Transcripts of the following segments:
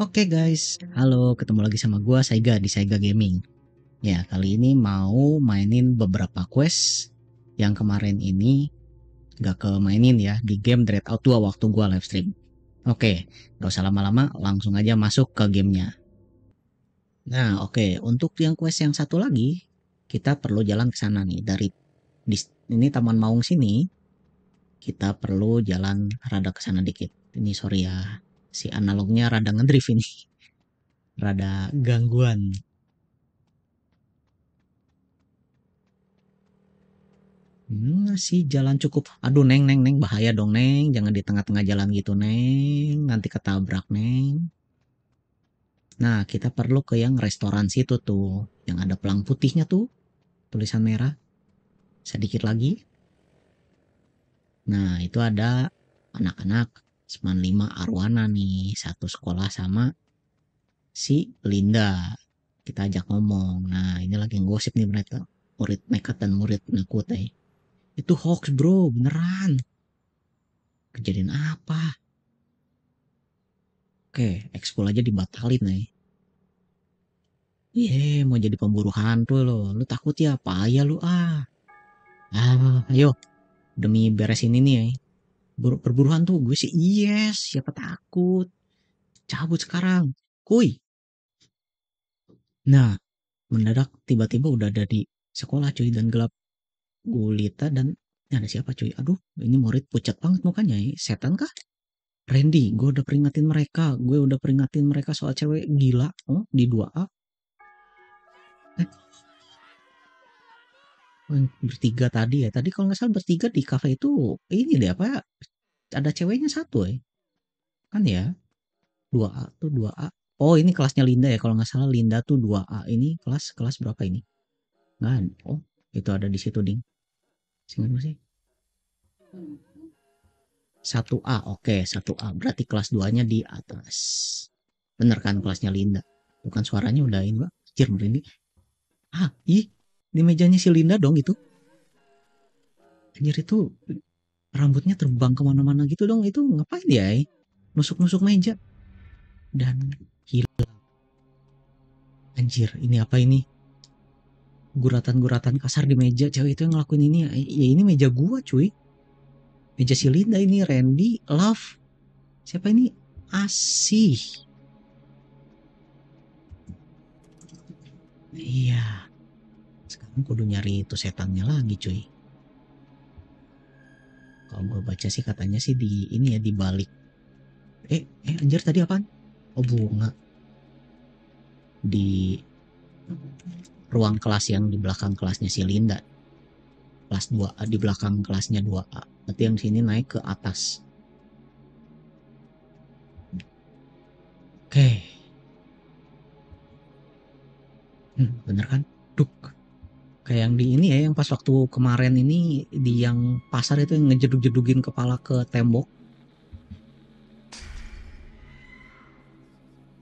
Oke okay guys, halo ketemu lagi sama gue Saiga di Saiga Gaming. Ya, kali ini mau mainin beberapa quest yang kemarin ini gak mainin ya di game Dread Out 2 waktu gue live stream. Oke, okay, gak usah lama-lama, langsung aja masuk ke gamenya. Nah, oke, okay, untuk yang quest yang satu lagi, kita perlu jalan ke sana nih dari di, ini Taman Maung sini. Kita perlu jalan rada ke sana dikit. Ini sorry ya, si analognya rada ngedrift ini rada gangguan Hmm, si jalan cukup. Aduh neng neng neng bahaya dong neng. Jangan di tengah-tengah jalan gitu neng. Nanti ketabrak neng. Nah kita perlu ke yang restoran situ tuh. Yang ada pelang putihnya tuh. Tulisan merah. Sedikit lagi. Nah itu ada anak-anak. 95 Arwana nih satu sekolah sama si Linda kita ajak ngomong nah ini lagi ngosip nih mereka murid nekat dan murid nakutai eh. itu hoax bro beneran kejadian apa oke ekskul aja dibatalin nih eh. Iya, mau jadi pemburu hantu lo. Lu takut ya? apa ya lu ah. Ah, ayo. Demi beres ini nih, eh perburuan tuh gue sih yes siapa takut cabut sekarang kuy nah mendadak tiba-tiba udah ada di sekolah cuy dan gelap gulita dan ada siapa cuy aduh ini murid pucat banget mukanya ya. setan kah Randy gue udah peringatin mereka gue udah peringatin mereka soal cewek gila oh, di 2A eh, bertiga tadi ya. Tadi kalau nggak salah bertiga di kafe itu ini deh apa ada ceweknya satu ya. Kan ya. 2A tuh 2A. Oh, ini kelasnya Linda ya. Kalau nggak salah Linda tuh 2A. Ini kelas kelas berapa ini? kan Oh, itu ada di situ ding. Singkat sih. 1A. Oke, okay, 1A. Berarti kelas 2-nya di atas. Bener kan kelasnya Linda? Bukan suaranya udahin, mbak Anjir merinding. Ah, ih, di mejanya si Linda dong itu anjir itu rambutnya terbang kemana-mana gitu dong itu ngapain ya eh? nusuk-nusuk meja dan hilang anjir ini apa ini guratan-guratan kasar di meja cewek itu yang ngelakuin ini eh, ya ini meja gua cuy meja si Linda ini Randy Love siapa ini Asih iya kudu nyari itu setannya lagi cuy. Kalau gue baca sih katanya sih di ini ya di balik. Eh, eh anjir tadi apaan? Oh bunga. Di ruang kelas yang di belakang kelasnya si Linda. Kelas 2A eh, di belakang kelasnya 2A. Berarti yang sini naik ke atas. Oke. Okay. Hmm, bener kan? yang di ini ya yang pas waktu kemarin ini di yang pasar itu yang ngejeduk-jedugin kepala ke tembok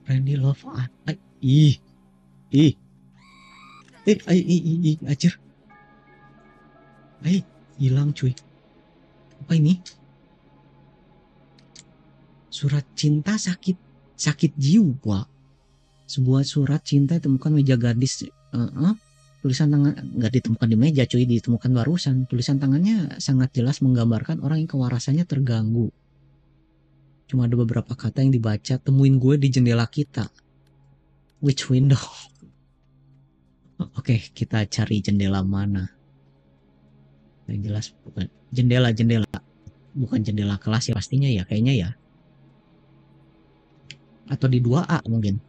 Randy Love I, ah, ih ih eh ih ih ih acir eh hilang cuy apa ini surat cinta sakit sakit jiwa sebuah surat cinta ditemukan meja gadis uh -uh tulisan tangan nggak ditemukan di meja cuy ditemukan barusan tulisan tangannya sangat jelas menggambarkan orang yang kewarasannya terganggu cuma ada beberapa kata yang dibaca temuin gue di jendela kita which window oke okay, kita cari jendela mana yang jelas bukan jendela jendela bukan jendela kelas ya pastinya ya kayaknya ya atau di 2A mungkin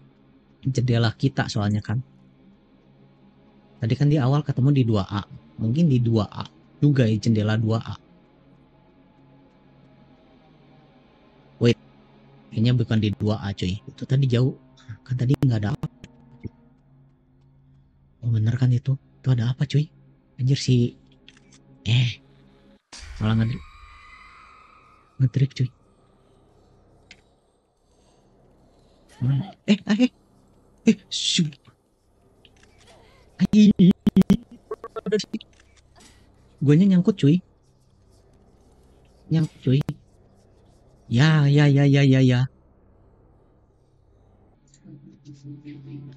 jendela kita soalnya kan Tadi kan di awal ketemu di 2A. Mungkin di 2A juga ya jendela 2A. Wait. Kayaknya bukan di 2A cuy. Itu tadi jauh. Kan tadi nggak ada apa. Oh bener kan itu? Itu ada apa cuy? Anjir si... Eh. Malah nge... Ngetrik cuy. Eh, eh, eh, eh, shoot ini nya nyangkut cuy nyangkut cuy ya ya ya ya ya ya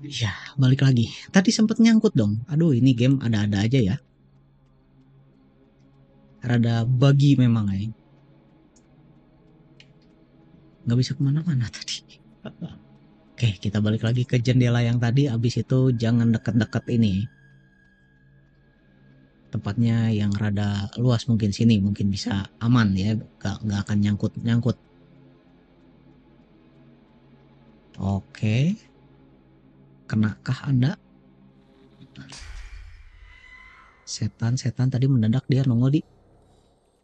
ya balik lagi tadi sempet nyangkut dong aduh ini game ada-ada aja ya rada bagi memang ya nggak bisa kemana-mana tadi Oke, kita balik lagi ke jendela yang tadi. Abis itu jangan deket-deket ini. Tempatnya yang rada luas mungkin sini, mungkin bisa aman ya, gak, gak akan nyangkut-nyangkut. Oke, kenakah anda? Setan-setan tadi mendadak dia nongol di.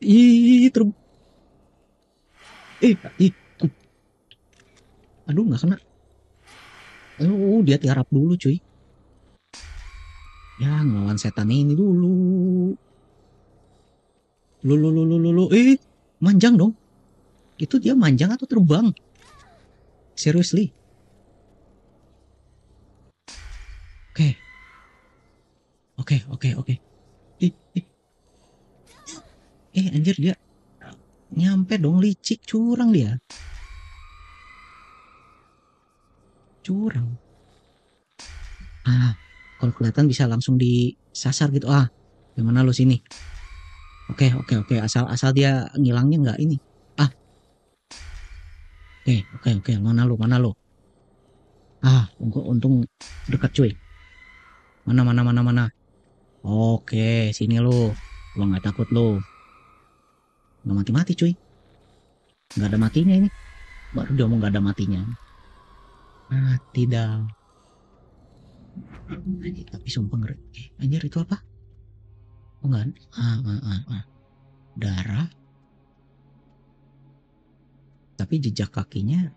Ih, ter. Ih, ih. Aduh, gak kena. Oh, dia tiarap dulu cuy. Ya ngelawan setan ini dulu. Lu lu lu lu lu, lu. eh manjang dong. Itu dia manjang atau terbang? Seriously. Oke. Oke, oke, oke. Okay. Eh, eh. eh anjir dia nyampe dong licik curang dia. curang ah kalau kelihatan bisa langsung disasar gitu ah gimana lo sini oke okay, oke okay, oke okay. asal asal dia ngilangnya nggak ini ah oke oke oke mana lo mana lo ah untung, untung dekat cuy mana mana mana mana oke sini lo gua nggak takut lo nggak mati mati cuy nggak ada matinya ini baru dia mau nggak ada matinya mati tidak. Anjir, tapi sumpah ngeri. Eh, anjir itu apa? Oh, kan? Ah, ah, ah, ah. Darah. Tapi jejak kakinya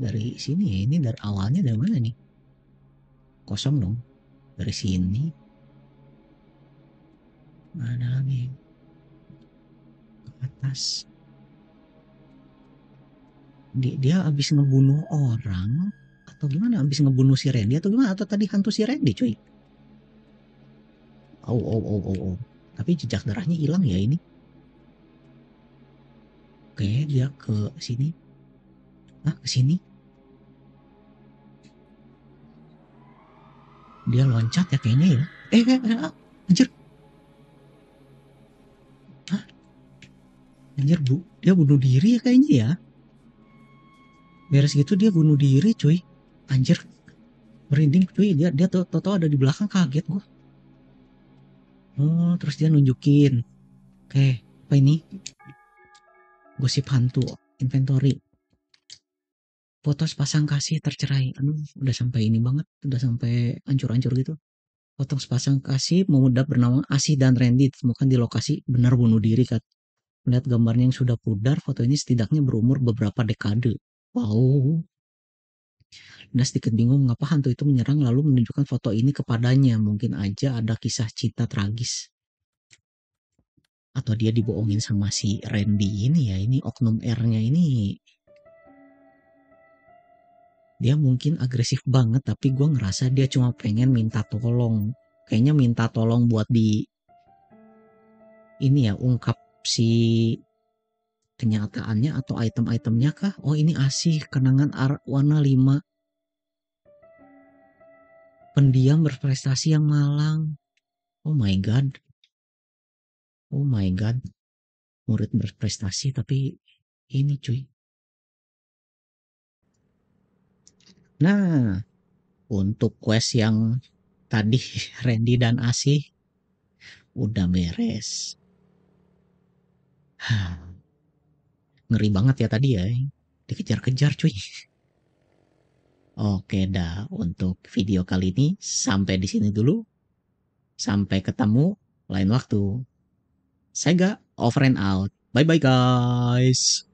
dari sini ya. Ini dari awalnya dari mana nih? Kosong dong. Dari sini. Mana lagi? Ke atas dia, dia abis ngebunuh orang atau gimana abis ngebunuh si Randy atau gimana atau tadi hantu si Randy cuy oh oh oh oh, oh. tapi jejak darahnya hilang ya ini oke dia ke sini ah ke sini dia loncat ya kayaknya ya eh, eh, eh ah, anjir Hah? anjir bu dia bunuh diri ya kayaknya ya beres gitu dia bunuh diri cuy anjir merinding cuy dia dia toto ada di belakang kaget gua. oh terus dia nunjukin oke apa ini gosip hantu inventory foto sepasang kasih tercerai aduh udah sampai ini banget udah sampai ancur-ancur gitu foto sepasang kasih pemuda bernama Asih dan Randy ditemukan di lokasi benar bunuh diri Kat, melihat gambarnya yang sudah pudar foto ini setidaknya berumur beberapa dekade Wow. Nah, sedikit bingung mengapa hantu itu menyerang lalu menunjukkan foto ini kepadanya. Mungkin aja ada kisah cinta tragis. Atau dia dibohongin sama si Randy ini ya. Ini oknum R-nya ini. Dia mungkin agresif banget tapi gue ngerasa dia cuma pengen minta tolong. Kayaknya minta tolong buat di ini ya ungkap si kenyataannya atau item-itemnya kah? Oh ini asih kenangan ar warna 5. Pendiam berprestasi yang malang. Oh my god. Oh my god. Murid berprestasi tapi ini cuy. Nah, untuk quest yang tadi Randy dan Asih udah beres. Hah. Ngeri banget ya tadi ya. Eh. Dikejar-kejar cuy. Oke dah, untuk video kali ini sampai di sini dulu. Sampai ketemu lain waktu. Sega over and out. Bye-bye guys.